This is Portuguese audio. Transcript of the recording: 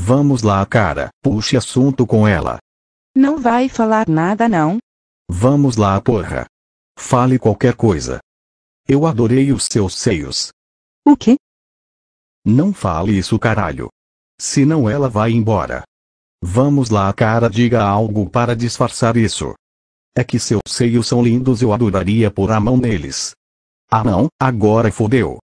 Vamos lá, cara. Puxe assunto com ela. Não vai falar nada, não. Vamos lá, porra. Fale qualquer coisa. Eu adorei os seus seios. O quê? Não fale isso, caralho. Senão ela vai embora. Vamos lá, cara, diga algo para disfarçar isso. É que seus seios são lindos, eu adoraria pôr a mão neles. Ah não, agora fodeu.